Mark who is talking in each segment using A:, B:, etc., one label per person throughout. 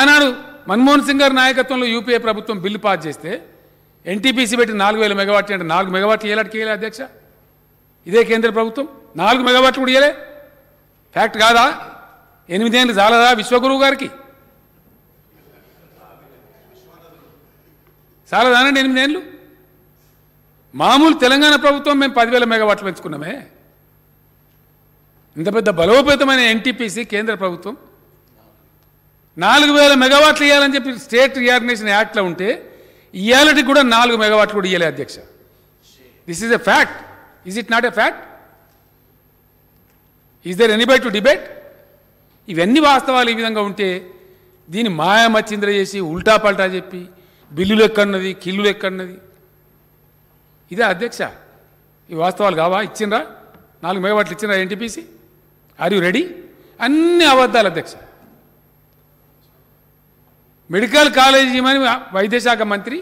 A: ఆనాడు మన్మోహన్ సింగ్ గారి నాయకత్వంలో యూపీఏ ప్రభుత్వం బిల్లు పాస్ చేస్తే ఎన్టీపీసీ పెట్టి నాలుగు వేల మెగావాట్లు అంటే నాలుగు మెగావాట్లు ఏలాటికి వేయలే అధ్యక్ష ఇదే కేంద్ర ప్రభుత్వం నాలుగు మెగావాట్లు కూడా ఇయ్యలే ఫ్యాక్ట్ కాదా ఎనిమిదేళ్ళు చాలదా విశ్వగురువు గారికి చాలదానండి ఎనిమిదేళ్ళు మామూలు తెలంగాణ ప్రభుత్వం మేము పదివేల మెగావాట్లు పెంచుకున్నామే ఇంత పెద్ద బలోపేతమైన ఎన్టీపీసీ కేంద్ర ప్రభుత్వం నాలుగు వేల మెగావాట్లు ఇవ్వాలని చెప్పి స్టేట్ రియాగ్నేషన్ యాక్ట్లో ఉంటే ఇవ్వాలంటే కూడా నాలుగు మెగావాట్లు కూడా ఇవ్వలే అధ్యక్ష this is a fact is it not a fact is there anybody to debate ఇవన్నీ వాస్తవాలు ఈ విధంగా ఉంటే దీన్ని మాయామచ్చింద్ర చేసి ఉల్టా పల్టా చెప్పి బిల్లులు ఎక్కడున్నది కిల్లులు ఎక్కడున్నది ఇదే అధ్యక్ష ఈ వాస్తవాలు కావా ఇచ్చిండ్రా నాలుగు మెగావాట్లు ఇచ్చిండ్రా ఎన్టీపీసీ ఆర్ యు రెడీ అన్ని అబద్ధాలు అధ్యక్ష మెడికల్ కాలేజీ చేయమని వైద్యశాఖ మంత్రి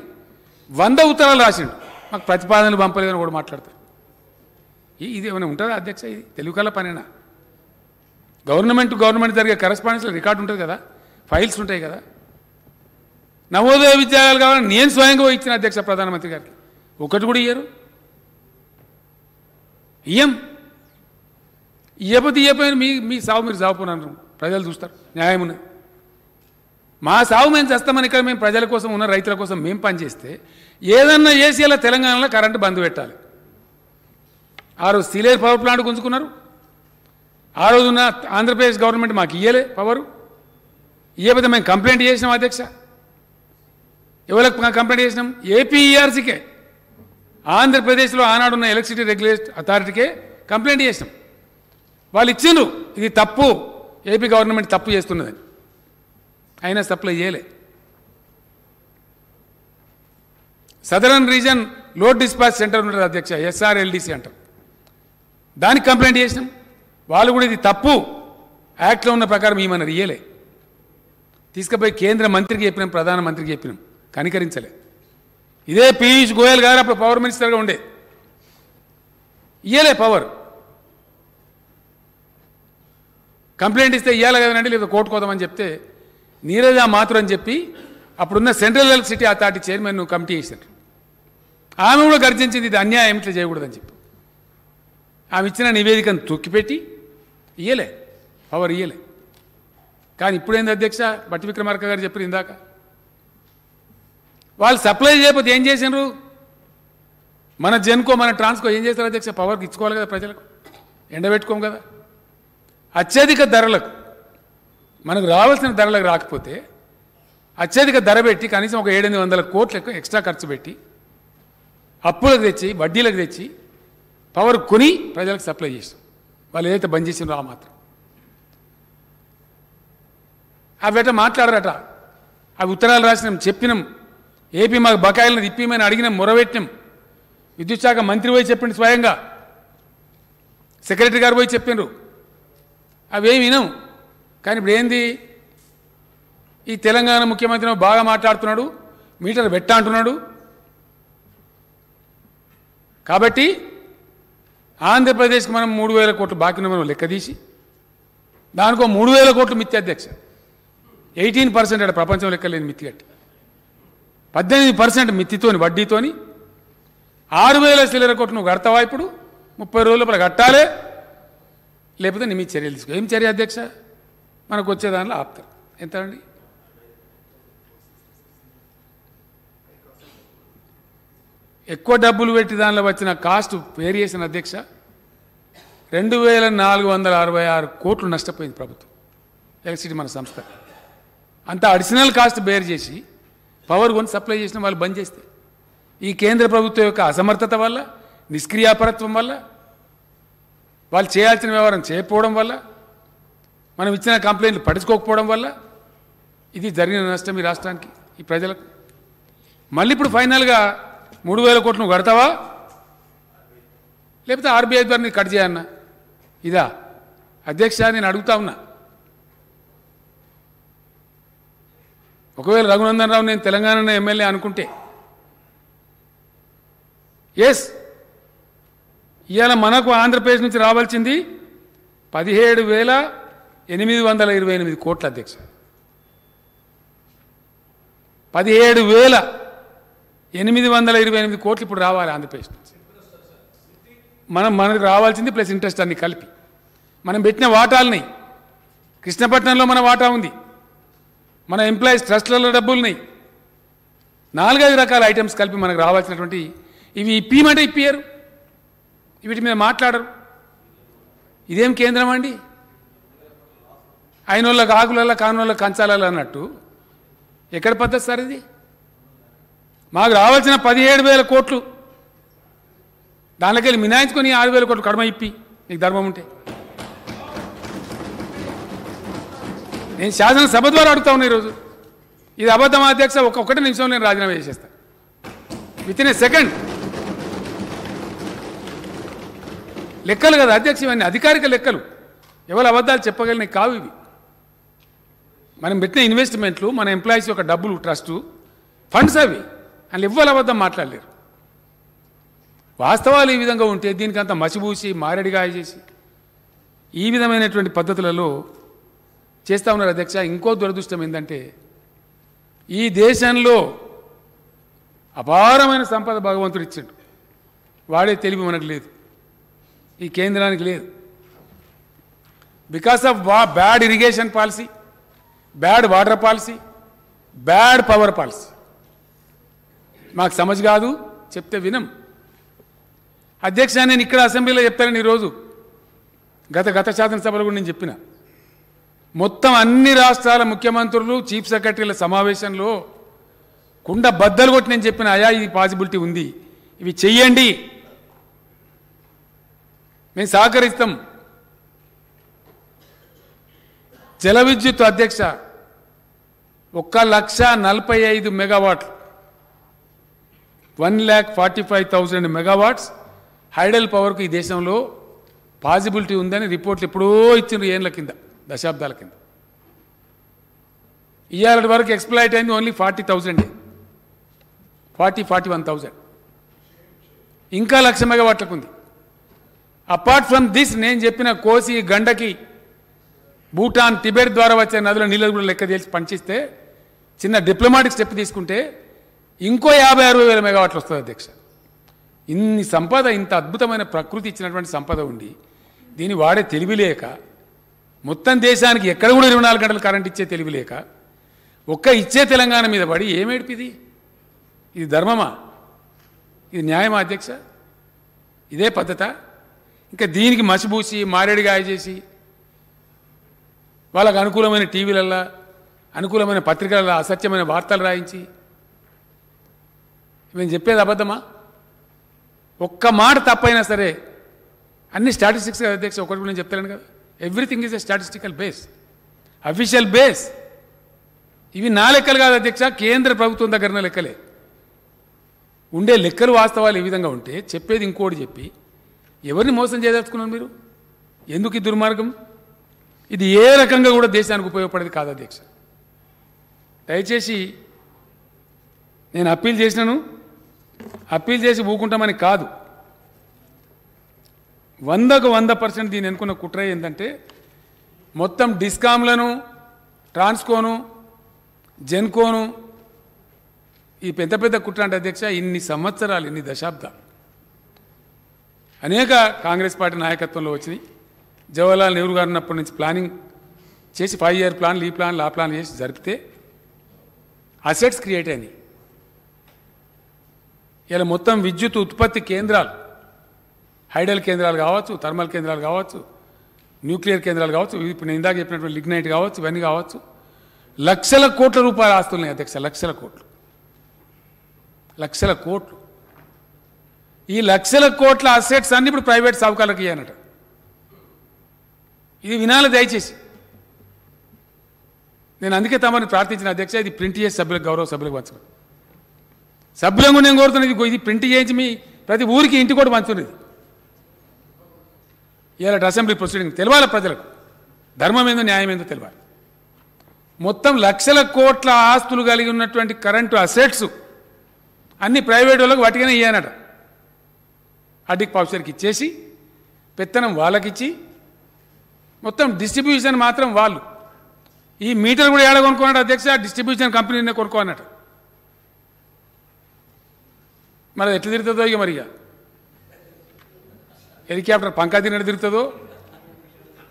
A: వంద ఉత్తరాలు రాసిండు మాకు ప్రతిపాదనలు పంపలేదని కూడా మాట్లాడతారు ఇది ఏమైనా ఉంటుందా అధ్యక్ష ఇది తెలుగు కల పనేనా గవర్నమెంట్ గవర్నమెంట్ జరిగే కరెస్పాండెన్స్లో రికార్డు ఉంటుంది కదా ఫైల్స్ ఉంటాయి కదా నవోదయ విద్యాలయాలు కావాలని నేను స్వయంగా ఇచ్చిన అధ్యక్ష ప్రధానమంత్రి గారికి ఒకటి కూడా ఇయ్యరు ఇయ్యం ఇయ్యపోతే ఇయ్యపోయిన మీ మీ సావు మీరు సావుపోనన్నారు ప్రజలు చూస్తారు న్యాయం ఉన్నది మా సాగు మేము చేస్తామని కదా మేము ప్రజల కోసం ఉన్న రైతుల కోసం మేము పనిచేస్తే ఏదన్నా చేసి అలా తెలంగాణలో కరెంటు బంద్ పెట్టాలి ఆ రోజు సీలేజ్ పవర్ ప్లాంట్ గుంజుకున్నారు ఆ రోజున ఆంధ్రప్రదేశ్ గవర్నమెంట్ మాకు ఇయ్యలే పవరు ఇవ్వకపోతే మేము కంప్లైంట్ చేసినాం అధ్యక్ష ఎవరికి కంప్లైంట్ చేసినాం ఏపీఈఆర్సీకే ఆంధ్రప్రదేశ్లో ఆనాడున్న ఎలక్ట్రిసిటీ రెగ్యులేట్ అథారిటీకే కంప్లైంట్ చేసినాం వాళ్ళు ఇచ్చిండ్రు ఇది తప్పు ఏపీ గవర్నమెంట్ తప్పు చేస్తున్నదని అయినా సప్లై చేయలే southern region load dispatch centre ఉంటుంది అధ్యక్ష ఎస్ఆర్ఎల్డిసి అంటారు దానికి కంప్లైంట్ చేసినాం వాళ్ళు కూడా ఇది తప్పు యాక్ట్లో ఉన్న ప్రకారం ఏమన్నది ఇయ్యలే తీసుకుపోయి కేంద్ర మంత్రికి చెప్పినాం ప్రధానమంత్రికి చెప్పినాం కనికరించలే ఇదే పీయూష్ గోయల్ గారు అప్పుడు పవర్ మినిస్టర్గా ఉండే ఇయ్యలే పవర్ కంప్లైంట్ ఇస్తే ఇవ్వాలి కదండి లేదా కోర్టుకోదామని చెప్తే నీరజ మాత్రం అని చెప్పి అప్పుడున్న central electricity authority chairman committee చేశారు ఆమె కూడా గర్జించింది ఇది అన్యాయం ఇట్లా చేయకూడదని చెప్పి ఆమె ఇచ్చిన నివేదికను తొక్కిపెట్టి ఇయ్యలే పవర్ ఇయ్యలే కానీ ఇప్పుడేంది అధ్యక్ష భట్టి విక్రమార్క గారు చెప్పారు ఇందాక వాళ్ళు సప్లై చేయకపోతే ఏం చేశారు మన జెన్కో మన ట్రాన్స్కో ఏం చేస్తారు అధ్యక్ష పవర్కి ఇచ్చుకోవాలి కదా ప్రజలకు ఎండబెట్టుకోము కదా అత్యధిక ధరలకు మనకు రావాల్సిన ధరలకు రాకపోతే అత్యధిక ధర పెట్టి కనీసం ఒక ఏడెనిమిది వందల కోట్లకు ఎక్స్ట్రా ఖర్చు పెట్టి అప్పులకు తెచ్చి వడ్డీలకు తెచ్చి పవర్ కొని ప్రజలకు సప్లై చేసాం వాళ్ళు ఏదైతే బంద్ చేసిన ఆ మాత్రం అవి మాట్లాడరట అవి ఉత్తరాలు రాసినాం చెప్పినాం ఏపీ మాకు బకాయిలను తిప్పిమని అడిగినాం మొరబెట్టినాం విద్యుత్ శాఖ మంత్రి పోయి చెప్పిండు స్వయంగా సెక్రటరీ గారు పోయి చెప్పిండ్రు అవేమి వినం కానీ ఇప్పుడు ఏంది ఈ తెలంగాణ ముఖ్యమంత్రి బాగా మాట్లాడుతున్నాడు మీటర్ పెట్ట అంటున్నాడు కాబట్టి ఆంధ్రప్రదేశ్కి మనం మూడు వేల కోట్లు బాకీని మనం లెక్కదీసి దానికో మూడు వేల కోట్లు మిత్తి అధ్యక్ష ఎయిటీన్ పర్సెంట్ అక్కడ ప్రపంచం లెక్కలేని మిత్తి కట్టి పద్దెనిమిది పర్సెంట్ మిత్తితోని వడ్డీతోని ఆరు వేల సిల్లర కోట్లు నువ్వు కడతావా ఇప్పుడు ముప్పై రోజుల కట్టాలి లేకపోతే నీ మీ చర్యలు తీసుకో ఏం చర్య అధ్యక్ష మనకు వచ్చేదానిలో ఆపుతారు ఎంత అండి ఎక్కువ డబ్బులు పెట్టి దానిలో వచ్చిన కాస్ట్ వేరియేషన్ అధ్యక్ష రెండు వేల నాలుగు వందల అరవై ఆరు కోట్లు నష్టపోయింది ప్రభుత్వం ఎలక్ట్రిసిటీ మన సంస్థ అంత అడిషనల్ కాస్ట్ బేర్ చేసి పవర్ కొని సప్లై చేసిన వాళ్ళు బంద్ చేస్తే ఈ కేంద్ర ప్రభుత్వం యొక్క అసమర్థత వల్ల నిష్క్రియాపరత్వం వల్ల వాళ్ళు చేయాల్సిన వ్యవహారం చేయకపోవడం వల్ల మనం ఇచ్చిన కంప్లైంట్లు పట్టించుకోకపోవడం వల్ల ఇది జరిగిన నష్టం ఈ రాష్ట్రానికి ఈ ప్రజలకు మళ్ళీ ఇప్పుడు ఫైనల్గా మూడు వేల కోట్లు నువ్వు కడతావా లేకపోతే ఆర్బీఐ ద్వారా నీకు కట్ చేయన్నా ఇదా అధ్యక్ష నేను అడుగుతా ఉన్నా ఒకవేళ రఘునందన్ రావు నేను తెలంగాణ ఎమ్మెల్యే అనుకుంటే ఎస్ ఇవాళ మనకు ఆంధ్రప్రదేశ్ నుంచి రావాల్సింది పదిహేడు వేల ఎనిమిది వందల ఇరవై ఎనిమిది కోట్ల అధ్యక్ష పదిహేడు వేల ఎనిమిది వందల ఇరవై ఎనిమిది కోట్లు ఇప్పుడు రావాలి ఆంధ్రప్రదేశ్ నుంచి మనం మనకు రావాల్సింది ప్లస్ ఇంట్రెస్ట్ అన్ని కలిపి మనం పెట్టిన వాటాలున్నాయి కృష్ణపట్నంలో మన వాటా ఉంది మన ఎంప్లాయీస్ ట్రస్ట్లలో డబ్బులున్నాయి నాలుగైదు రకాల ఐటమ్స్ కలిపి మనకు రావాల్సినటువంటి ఇవి ఇప్పియమంటే ఇప్పియరు వీటి మీద మాట్లాడరు ఇదేం కేంద్రం అండి అయిన వాళ్ళకి ఆకులలో కానుల కంచాలల్ల అన్నట్టు ఎక్కడ పద్ధతి సార్ ఇది మాకు రావాల్సిన పదిహేడు వేల కోట్లు దానికెళ్ళి మినాయించుకొని ఆరు వేల కోట్లు కడమ ఇప్పి నీకు ధర్మం ఉంటే నేను శాసనసభ ద్వారా అడుగుతా ఉన్నా ఈరోజు ఇది అబద్ధం అధ్యక్ష ఒక్కొక్కటి నిమిషం నేను రాజీనామా చేసేస్తా విత్ ఇన్ ఏ సెకండ్ లెక్కలు కదా అధ్యక్ష ఇవన్నీ అధికారిక లెక్కలు ఎవరు అబద్ధాలు చెప్పగలిగినవి కావు ఇవి మనం పెట్టిన ఇన్వెస్ట్మెంట్లు మన ఎంప్లాయీస్ యొక్క డబ్బులు ట్రస్టు ఫండ్స్ అవి వాళ్ళు అవద్దం మాట్లాడలేరు వాస్తవాలు ఈ విధంగా ఉంటే దీనికి అంత మసిబూసి మారేడిగా చేసి ఈ విధమైనటువంటి పద్ధతులలో చేస్తూ ఉన్నారు అధ్యక్ష ఇంకో దురదృష్టం ఏంటంటే ఈ దేశంలో అపారమైన సంపద భగవంతుడు ఇచ్చాడు వాడే తెలివి మనకు లేదు ఈ కేంద్రానికి లేదు బికాస్ ఆఫ్ వా bad irrigation policy bad water policy bad power policy మాకు సమజ్ కాదు చెప్తే వినం అధ్యక్ష నేను ఇక్కడ అసెంబ్లీలో చెప్తానని ఈరోజు గత గత శాసనసభలో కూడా నేను చెప్పిన మొత్తం అన్ని రాష్ట్రాల ముఖ్యమంత్రులు చీఫ్ సెక్రటరీల సమావేశంలో కుండ బద్దలు కొట్టి నేను చెప్పిన అయా ఇది పాసిబిలిటీ ఉంది ఇవి చెయ్యండి మేము సహకరిస్తాం జల విద్యుత్ అధ్యక్ష ఒక్క లక్ష నలభై ఐదు మెగావాట్లు one lakh forty five thousand megawatts hydel పవర్కు ఈ దేశంలో పాజిబిలిటీ ఉందని రిపోర్ట్లు ఎప్పుడో ఇచ్చిన ఏళ్ళ కింద దశాబ్దాల కింద ఇయర్ వరకు ఎక్స్ప్లాయిట్ అయింది only forty thousand forty forty one thousand ఇంకా లక్ష మెగావాట్లకు ఉంది అపార్ట్ ఫ్రమ్ దిస్ నేను చెప్పిన కోసి గండకి భూటాన్ టిబెట్ ద్వారా వచ్చే నదుల నీళ్ళు కూడా లెక్క తెలిసి పనిచేస్తే చిన్న డిప్లొమాటిక్ స్టెప్ తీసుకుంటే ఇంకో యాభై అరవై వేల మెగావాట్లు వస్తుంది అధ్యక్ష ఇన్ని సంపద ఇంత అద్భుతమైన ప్రకృతి ఇచ్చినటువంటి సంపద ఉండి దీన్ని వాడే తెలివి లేక మొత్తం దేశానికి ఎక్కడ కూడా ఇరవై నాలుగు గంటలు కరెంట్ ఇచ్చే తెలివి లేక ఒక్క ఇచ్చే తెలంగాణ మీద పడి ఏమేడిపిది ఇది ధర్మమా ఇది న్యాయమా అధ్యక్ష ఇదే పద్ధత ఇంకా దీనికి మసిబూసి మారేడుగా చేసి వాళ్ళకు అనుకూలమైన టీవీలల్లా అనుకూలమైన పత్రికలలో అసత్యమైన వార్తలు రాయించి మేము చెప్పేది అబద్ధమా ఒక్క మాట తప్పైనా సరే అన్ని స్టాటిస్టిక్స్ అధ్యక్ష ఒకటి నేను చెప్తాను కదా everything is a statistical base official base ఇవి నా లెక్కలు కాదు అధ్యక్ష కేంద్ర ప్రభుత్వం దగ్గరన లెక్కలే ఉండే లెక్కలు వాస్తవాలు ఈ విధంగా ఉంటే చెప్పేది ఇంకోటి చెప్పి ఎవరిని మోసం చేయదలుచుకున్నాను మీరు ఎందుకు ఈ దుర్మార్గం ఇది ఏ రకంగా కూడా దేశానికి ఉపయోగపడేది కాదు అధ్యక్ష దయచేసి నేను అప్పీల్ చేసినాను అప్పీల్ చేసి ఊకుంటామని కాదు వందకు వంద పర్సెంట్ దీని అనుకున్న కుట్ర ఏంటంటే మొత్తం డిస్కామ్లను ట్రాన్స్కోను జెన్కోను ఈ పెద్ద పెద్ద కుట్ర అంటే అధ్యక్ష ఇన్ని సంవత్సరాలు ఇన్ని దశాబ్దాలు అనేక కాంగ్రెస్ పార్టీ నాయకత్వంలో వచ్చినాయి జవహర్లాల్ నెహ్రూ గారు ఉన్నప్పటి నుంచి ప్లానింగ్ చేసి ఫైవ్ ఇయర్ ప్లాన్లు ఈ ప్లాన్లు ఆ ప్లాన్ చేసి జరిపితే అసెట్స్ క్రియేట్ అయినాయి ఇలా మొత్తం విద్యుత్ ఉత్పత్తి కేంద్రాలు హైడల్ కేంద్రాలు కావచ్చు థర్మల్ కేంద్రాలు కావచ్చు న్యూక్లియర్ కేంద్రాలు కావచ్చు ఇప్పుడు నేను ఇందాక చెప్పినటువంటి లిగ్నైట్ కావచ్చు ఇవన్నీ కావచ్చు లక్షల కోట్ల రూపాయల ఆస్తులున్నాయి అధ్యక్ష లక్షల కోట్లు లక్షల కోట్లు ఈ లక్షల కోట్ల అసెట్స్ అన్ని ఇప్పుడు ప్రైవేట్ సవకాలకు ఇవ్వనట ఇది వినాలి దయచేసి నేను అందుకే తమని ప్రార్థించిన అధ్యక్ష ఇది ప్రింట్ చేసి సభ్యులకు గౌరవ సభ్యులకు పంచుకో సభ్యులంగా నేను కోరుతున్నది ఇది ప్రింట్ చేయించి మీ ప్రతి ఊరికి ఇంటి కూడా పంచుకునేది ఇవాళ అసెంబ్లీ ప్రొసీడింగ్ తెలియాలి ప్రజలకు ధర్మం ఏందో న్యాయం ఏందో తెలియాలి మొత్తం లక్షల కోట్ల ఆస్తులు కలిగి ఉన్నటువంటి కరెంటు అసెట్స్ అన్ని ప్రైవేట్ వాళ్ళకి వాటికైనా ఇయ్యానట అడ్డికి పాపుసర్కి ఇచ్చేసి పెత్తనం వాళ్ళకిచ్చి మొత్తం డిస్ట్రిబ్యూషన్ మాత్రం వాళ్ళు ఈ మీటర్ కూడా ఏడ కొనుక్కున్నాడు అధ్యక్ష డిస్ట్రిబ్యూషన్ కంపెనీనే అన్నట్టు మరి ఎట్లా తిరుగుతుందో ఇక మరి ఇక హెలికాప్టర్ పంకా తినడు తిరుగుతుందో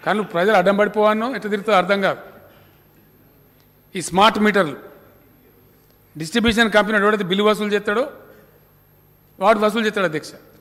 A: కానీ ప్రజలు అడ్డం పడిపోవాను ఎట్లా తిరుగుతుందో అర్థం కాదు ఈ స్మార్ట్ మీటర్లు డిస్ట్రిబ్యూషన్ కంపెనీ ఎవడైతే బిల్లు వసూలు చేస్తాడో వాడు వసూలు చేస్తాడు అధ్యక్ష